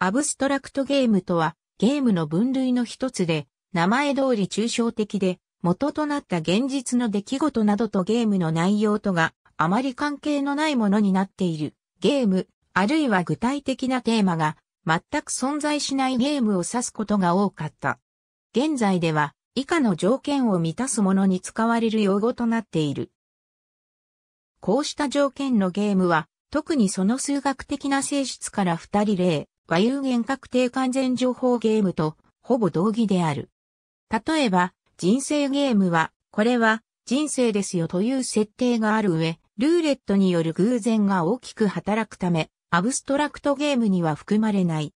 アブストラクトゲームとは、ゲームの分類の一つで、名前通り抽象的で、元となった現実の出来事などとゲームの内容とがあまり関係のないものになっているゲーム、あるいは具体的なテーマが全く存在しないゲームを指すことが多かった。現在では以下の条件を満たすものに使われる用語となっている。こうした条件のゲームは特にその数学的な性質から二人例、和有限確定完全情報ゲームとほぼ同義である。例えば、人生ゲームは、これは人生ですよという設定がある上、ルーレットによる偶然が大きく働くため、アブストラクトゲームには含まれない。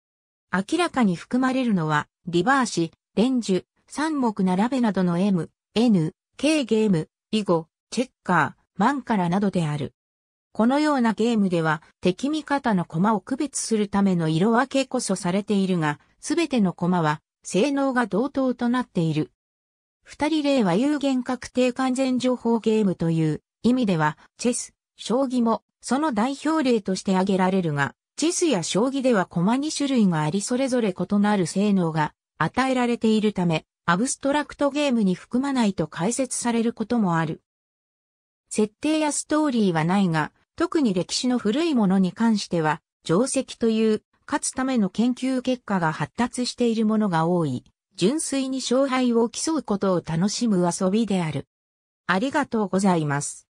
明らかに含まれるのは、リバーシ、レンジュ、三目並べなどの M、N、K ゲーム、囲碁、チェッカー、マンカラなどである。このようなゲームでは敵味方の駒を区別するための色分けこそされているが、すべての駒は性能が同等となっている。二人例は有限確定完全情報ゲームという意味では、チェス、将棋もその代表例として挙げられるが、チェスや将棋では駒2種類がありそれぞれ異なる性能が与えられているため、アブストラクトゲームに含まないと解説されることもある。設定やストーリーはないが、特に歴史の古いものに関しては、定石という、勝つための研究結果が発達しているものが多い、純粋に勝敗を競うことを楽しむ遊びである。ありがとうございます。